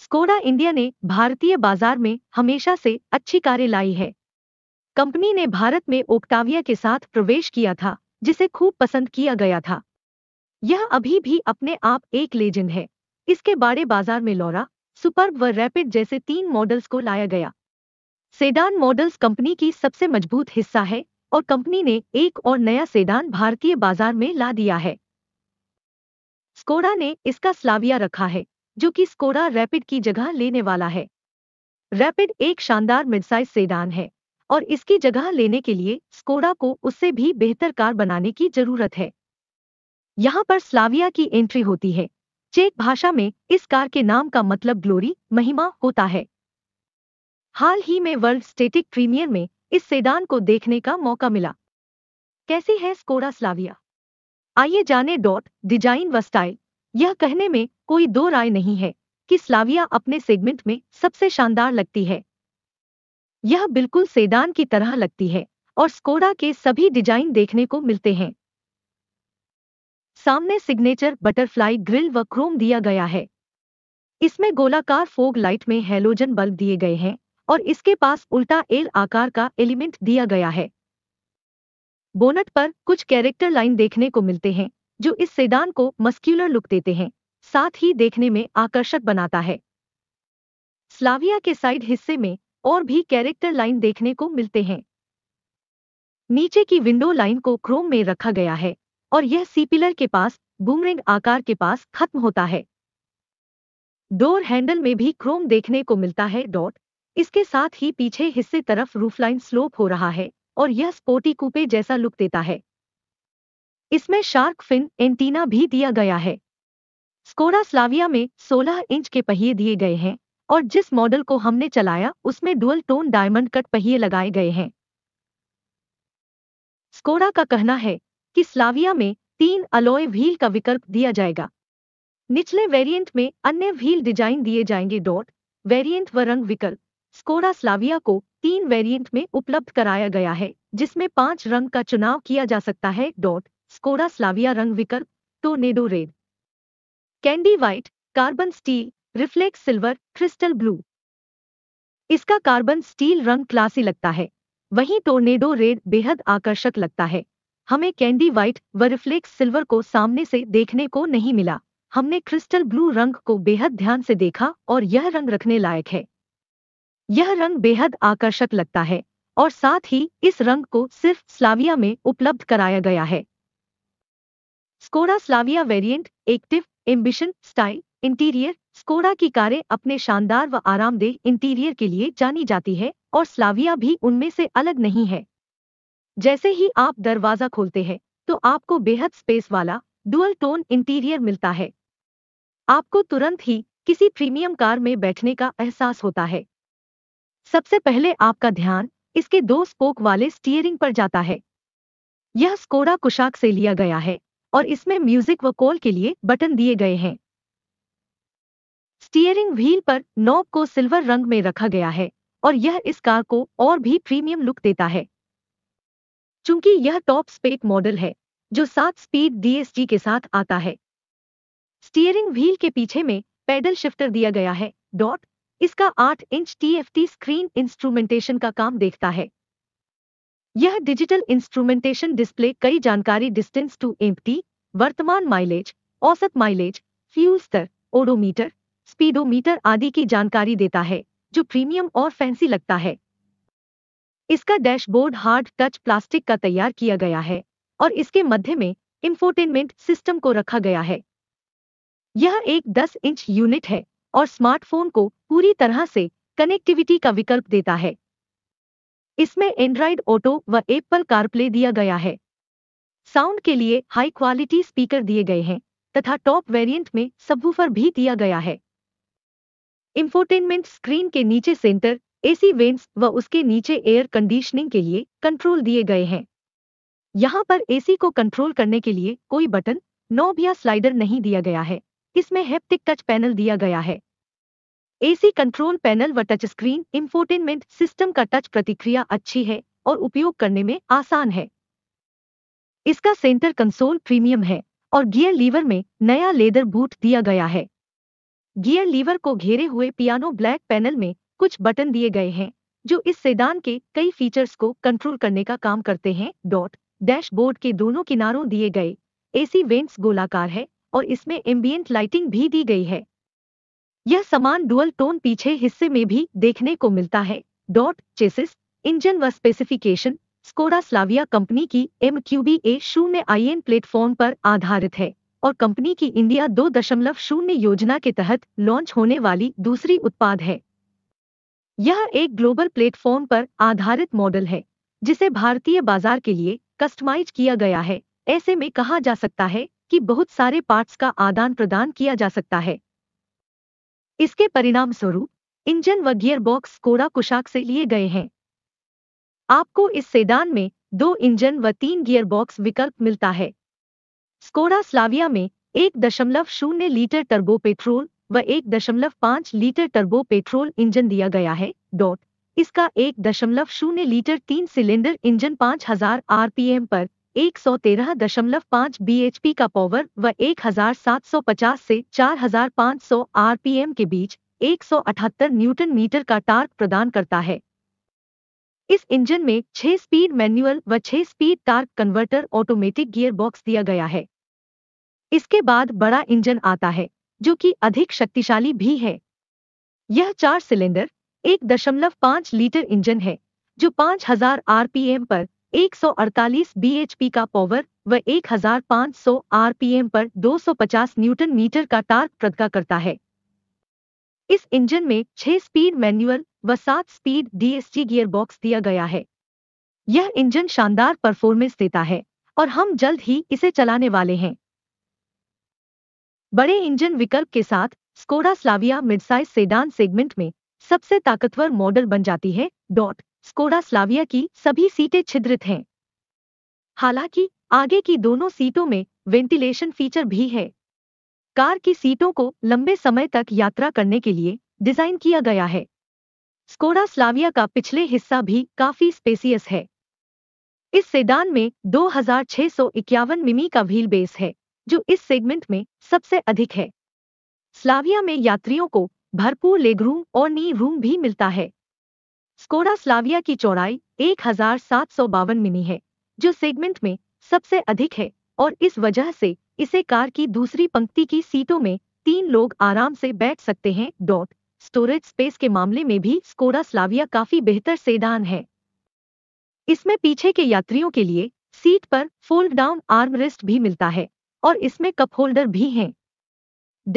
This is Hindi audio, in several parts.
स्कोडा इंडिया ने भारतीय बाजार में हमेशा से अच्छी कार्य लाई है कंपनी ने भारत में ओक्टाविया के साथ प्रवेश किया था जिसे खूब पसंद किया गया था यह अभी भी अपने आप एक लेजेंड है इसके बड़े बाजार में लौरा सुपर्ब व रैपिड जैसे तीन मॉडल्स को लाया गया सेडान मॉडल्स कंपनी की सबसे मजबूत हिस्सा है और कंपनी ने एक और नया सेडान भारतीय बाजार में ला दिया है स्कोडा ने इसका स्लाविया रखा है जो कि स्कोडा रैपिड की जगह लेने वाला है रैपिड एक शानदार मिडसाइज सेडान है और इसकी जगह लेने के लिए स्कोडा को उससे भी बेहतर कार बनाने की जरूरत है यहाँ पर स्लाविया की एंट्री होती है चेक भाषा में इस कार के नाम का मतलब ग्लोरी महिमा होता है हाल ही में वर्ल्ड स्टेटिक प्रीमियर में इस सेडान को देखने का मौका मिला कैसी है स्कोडा स्लाविया आइए जाने डॉट डिजाइन व स्टाइल यह कहने में कोई दो राय नहीं है कि स्लाविया अपने सेगमेंट में सबसे शानदार लगती है यह बिल्कुल सेडान की तरह लगती है और स्कोडा के सभी डिजाइन देखने को मिलते हैं सामने सिग्नेचर बटरफ्लाई ग्रिल व क्रोम दिया गया है इसमें गोलाकार फोग लाइट में हेलोजन बल्ब दिए गए हैं और इसके पास उल्टा एल आकार का एलिमेंट दिया गया है बोनट पर कुछ कैरेक्टर लाइन देखने को मिलते हैं जो इस सेडान को मस्क्यूलर लुक देते हैं साथ ही देखने में आकर्षक बनाता है स्लाविया के साइड हिस्से में और भी कैरेक्टर लाइन देखने को मिलते हैं नीचे की विंडो लाइन को क्रोम में रखा गया है और यह सीपिलर के पास बूमरिंग आकार के पास खत्म होता है डोर हैंडल में भी क्रोम देखने को मिलता है डॉट इसके साथ ही पीछे हिस्से तरफ रूफलाइन स्लोप हो रहा है और यह स्पोर्टी कूपे जैसा लुक देता है इसमें शार्क फिन एंटीना भी दिया गया है स्कोरा स्लाविया में 16 इंच के पहिए दिए गए हैं और जिस मॉडल को हमने चलाया उसमें डुअल टोन डायमंड कट पहिए लगाए गए हैं स्कोरा का कहना है कि स्लाविया में तीन अलॉय व्हील का विकल्प दिया जाएगा निचले वेरिएंट में अन्य व्हील डिजाइन दिए जाएंगे डॉट वेरिएंट व रंग विकल्प स्कोरा स्लाविया को तीन वेरिएंट में उपलब्ध कराया गया है जिसमें पांच रंग का चुनाव किया जा सकता है डॉट स्कोरा स्लाविया रंग विकल्प tornado red candy white carbon steel reflex silver crystal blue इसका कार्बन स्टील रंग क्लासी लगता है वहीं टोर्नेडो रेड बेहद आकर्षक लगता है हमें कैंडी व्हाइट व रिफ्लेक्स सिल्वर को सामने से देखने को नहीं मिला हमने क्रिस्टल ब्लू रंग को बेहद ध्यान से देखा और यह रंग रखने लायक है यह रंग बेहद आकर्षक लगता है और साथ ही इस रंग को सिर्फ स्लाविया में उपलब्ध कराया गया है Skoda Slavia variant active ambition style interior Skoda की कारें अपने शानदार व आरामदेह इंटीरियर के लिए जानी जाती है और स्लाविया भी उनमें से अलग नहीं है जैसे ही आप दरवाजा खोलते हैं तो आपको बेहद स्पेस वाला डुअल टोन इंटीरियर मिलता है आपको तुरंत ही किसी प्रीमियम कार में बैठने का एहसास होता है सबसे पहले आपका ध्यान इसके दो स्पोक वाले स्टीयरिंग पर जाता है यह स्कोडा कुशाक से लिया गया है और इसमें म्यूजिक व कॉल के लिए बटन दिए गए हैं स्टीयरिंग व्हील पर नॉब को सिल्वर रंग में रखा गया है और यह इस कार को और भी प्रीमियम लुक देता है चूंकि यह टॉप स्पेक मॉडल है जो सात स्पीड डीएसजी के साथ आता है स्टीयरिंग व्हील के पीछे में पैडल शिफ्टर दिया गया है डॉट इसका 8 इंच टी स्क्रीन इंस्ट्रूमेंटेशन का काम देखता है यह डिजिटल इंस्ट्रूमेंटेशन डिस्प्ले कई जानकारी डिस्टेंस टू एम्प्टी वर्तमान माइलेज औसत माइलेज फ्यूल स्तर ओडोमीटर स्पीडोमीटर आदि की जानकारी देता है जो प्रीमियम और फैंसी लगता है इसका डैशबोर्ड हार्ड टच प्लास्टिक का तैयार किया गया है और इसके मध्य में इंफोटेनमेंट सिस्टम को रखा गया है यह एक 10 इंच यूनिट है और स्मार्टफोन को पूरी तरह से कनेक्टिविटी का विकल्प देता है इसमें एंड्रॉइड ऑटो व एप्पल कारप्ले दिया गया है साउंड के लिए हाई क्वालिटी स्पीकर दिए गए हैं तथा टॉप वेरिएंट में सबवूफर भी दिया गया है इंफोटेनमेंट स्क्रीन के नीचे सेंटर एसी वेंट्स व उसके नीचे एयर कंडीशनिंग के लिए कंट्रोल दिए गए हैं यहाँ पर एसी को कंट्रोल करने के लिए कोई बटन नॉब या स्लाइडर नहीं दिया गया है इसमें हेप्टिक टच पैनल दिया गया है एसी कंट्रोल पैनल व टच स्क्रीन इंफोटेनमेंट सिस्टम का टच प्रतिक्रिया अच्छी है और उपयोग करने में आसान है इसका सेंटर कंसोल प्रीमियम है और गियर लीवर में नया लेदर बूट दिया गया है गियर लीवर को घेरे हुए पियानो ब्लैक पैनल में कुछ बटन दिए गए हैं जो इस सेदान के कई फीचर्स को कंट्रोल करने का काम करते हैं डॉट डैशबोर्ड के दोनों किनारों दिए गए एसी वेंट्स गोलाकार है और इसमें एम्बियंट लाइटिंग भी दी गई है यह समान डुअल टोन पीछे हिस्से में भी देखने को मिलता है डॉट चेसिस इंजन व स्पेसिफिकेशन स्कोडा स्लाविया कंपनी की एम क्यू बी ए शून्य आई एन प्लेटफॉर्म पर आधारित है और कंपनी की इंडिया दो दशमलव शून्य योजना के तहत लॉन्च होने वाली दूसरी उत्पाद है यह एक ग्लोबल प्लेटफॉर्म पर आधारित मॉडल है जिसे भारतीय बाजार के लिए कस्टमाइज किया गया है ऐसे में कहा जा सकता है कि बहुत सारे पार्ट्स का आदान प्रदान किया जा सकता है इसके परिणाम स्वरूप इंजन व गियर बॉक्स कोड़ा कुशाक से लिए गए हैं आपको इस सेदान में दो इंजन व तीन गियर बॉक्स विकल्प मिलता है स्कोडा स्लाविया में एक दशमलव शून्य लीटर टर्बो पेट्रोल व एक दशमलव पांच लीटर टर्बो पेट्रोल इंजन दिया गया है डॉट इसका एक दशमलव शून्य लीटर तीन सिलेंडर इंजन पांच हजार आरपीएम पर एक सौ तेरह दशमलव एच पी का पावर व एक हजार सात सौ पचास से चार हजार सौ आर पी एम के बीच एक सौ अठहत्तर न्यूटन मीटर का टार्क प्रदान करता है इस इंजन में छह स्पीड मैनुअल व छह speed torque converter automatic gear box दिया गया है इसके बाद बड़ा इंजन आता है जो कि अधिक शक्तिशाली भी है यह चार सिलेंडर एक दशमलव पांच लीटर इंजन है जो हजार आरपीएम पर 148 bhp का पावर व 1500 आरपीएम पर 250 न्यूटन मीटर का टार्क प्रदगा करता है इस इंजन में 6 स्पीड मैनुअल व 7 स्पीड डीएसटी गियरबॉक्स दिया गया है यह इंजन शानदार परफॉर्मेंस देता है और हम जल्द ही इसे चलाने वाले हैं बड़े इंजन विकल्प के साथ Skoda Slavia midsize sedan segment में सबसे ताकतवर मॉडल बन जाती है डॉट स्कोडा स्लाविया की सभी सीटें छिद्रित हैं हालांकि आगे की दोनों सीटों में वेंटिलेशन फीचर भी है कार की सीटों को लंबे समय तक यात्रा करने के लिए डिजाइन किया गया है स्कोडा स्लाविया का पिछले हिस्सा भी काफी स्पेसियस है इस सेडान में दो हजार मिमी का व्हील बेस है जो इस सेगमेंट में सबसे अधिक है स्लाविया में यात्रियों को भरपूर लेगरूम और नी रूम भी मिलता है स्कोडा स्लाविया की चौड़ाई एक मिमी है जो सेगमेंट में सबसे अधिक है और इस वजह से इसे कार की दूसरी पंक्ति की सीटों में तीन लोग आराम से बैठ सकते हैं डॉट स्टोरेज स्पेस के मामले में भी स्कोडा स्लाविया काफी बेहतर सेडान है इसमें पीछे के यात्रियों के लिए सीट पर फोल्ड डाउन आर्म रेस्ट भी मिलता है और इसमें कप होल्डर भी हैं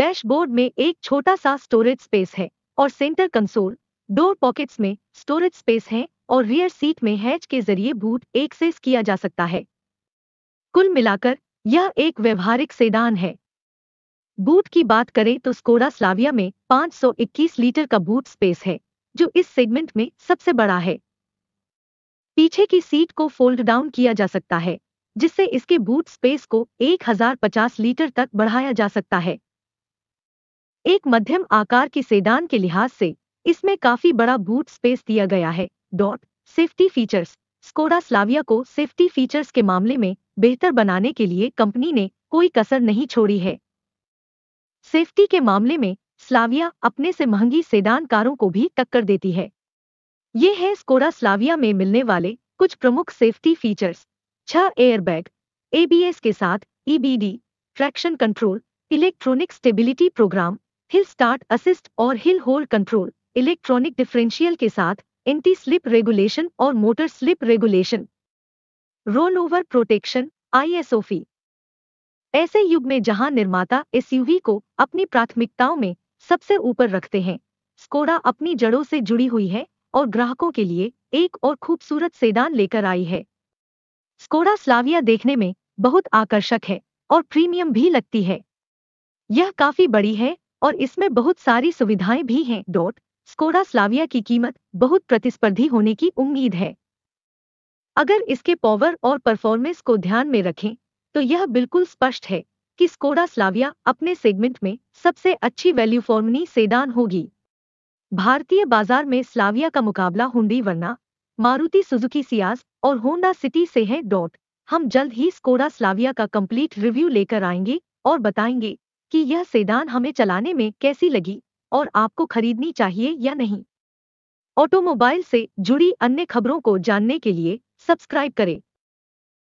डैशबोर्ड में एक छोटा सा स्टोरेज स्पेस है और सेंटर कंसोल डोर पॉकेट्स में स्टोरेज स्पेस है और रियर सीट में हैच के जरिए बूट एक्सेस किया जा सकता है कुल मिलाकर यह एक व्यवहारिक सेडान है बूट की बात करें तो स्कोडा स्लाविया में 521 लीटर का बूट स्पेस है जो इस सेगमेंट में सबसे बड़ा है पीछे की सीट को फोल्ड डाउन किया जा सकता है जिससे इसके बूट स्पेस को 1050 लीटर तक बढ़ाया जा सकता है एक मध्यम आकार की सेडान के लिहाज से इसमें काफी बड़ा बूट स्पेस दिया गया है dot safety features Skoda Slavia को सेफ्टी फीचर्स के मामले में बेहतर बनाने के लिए कंपनी ने कोई कसर नहीं छोड़ी है सेफ्टी के मामले में स्लाविया अपने से महंगी सेदान कारों को भी टक्कर देती है ये है स्कोडा स्लाविया में मिलने वाले कुछ प्रमुख सेफ्टी फीचर्स छह एयरबैग एबीएस के साथ EBD traction control electronic stability program hill start assist और hill hold control electronic differential के साथ एंटी स्लिप रेगुलेशन और motor slip regulation roll over protection ISOFIX ऐसे युग में जहां निर्माता एस को अपनी प्राथमिकताओं में सबसे ऊपर रखते हैं स्कोडा अपनी जड़ों से जुड़ी हुई है और ग्राहकों के लिए एक और खूबसूरत सेदान लेकर आई है स्कोडा स्लाविया देखने में बहुत आकर्षक है और प्रीमियम भी लगती है यह काफी बड़ी है और इसमें बहुत सारी सुविधाएं भी हैं डॉट स्कोडा स्लाविया की कीमत बहुत प्रतिस्पर्धी होने की उम्मीद है अगर इसके पावर और परफॉर्मेंस को ध्यान में रखें तो यह बिल्कुल स्पष्ट है कि स्कोडा स्लाविया अपने सेगमेंट में सबसे अच्छी वैल्यू फॉर्मनी सेदान होगी भारतीय बाजार में स्लाविया का मुकाबला Hyundai Verna Maruti Suzuki Ciaz और होंडा सिटी से है डॉट हम जल्द ही स्कोडा स्लाविया का कंप्लीट रिव्यू लेकर आएंगे और बताएंगे कि यह सेदान हमें चलाने में कैसी लगी और आपको खरीदनी चाहिए या नहीं ऑटोमोबाइल से जुड़ी अन्य खबरों को जानने के लिए सब्सक्राइब करें